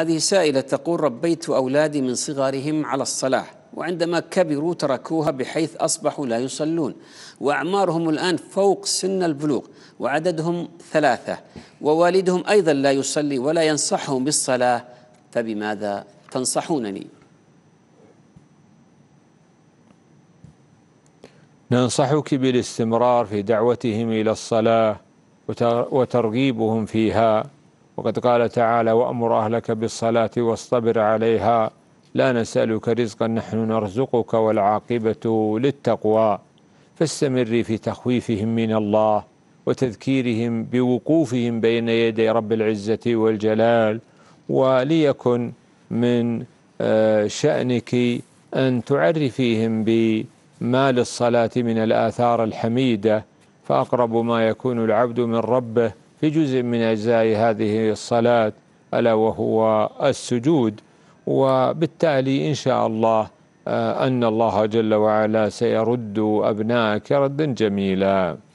هذه سائلة تقول ربيت أولادي من صغارهم على الصلاة وعندما كبروا تركوها بحيث أصبحوا لا يصلون وأعمارهم الآن فوق سن البلوغ وعددهم ثلاثة ووالدهم أيضا لا يصلي ولا ينصحهم بالصلاة فبماذا تنصحونني ننصحك بالاستمرار في دعوتهم إلى الصلاة وترغيبهم فيها وقد قال تعالى وأمر أهلك بالصلاة واصطبر عليها لا نسألك رزقا نحن نرزقك والعاقبة للتقوى فاستمري في تخويفهم من الله وتذكيرهم بوقوفهم بين يدي رب العزة والجلال وليكن من آه، شأنك أن تعرفيهم بما للصلاة من الآثار الحميدة فأقرب ما يكون العبد من ربه في جزء من أجزاء هذه الصلاة ألا وهو السجود وبالتالي إن شاء الله آه، أن الله جل وعلا سيرد أبناءك ردا جميلا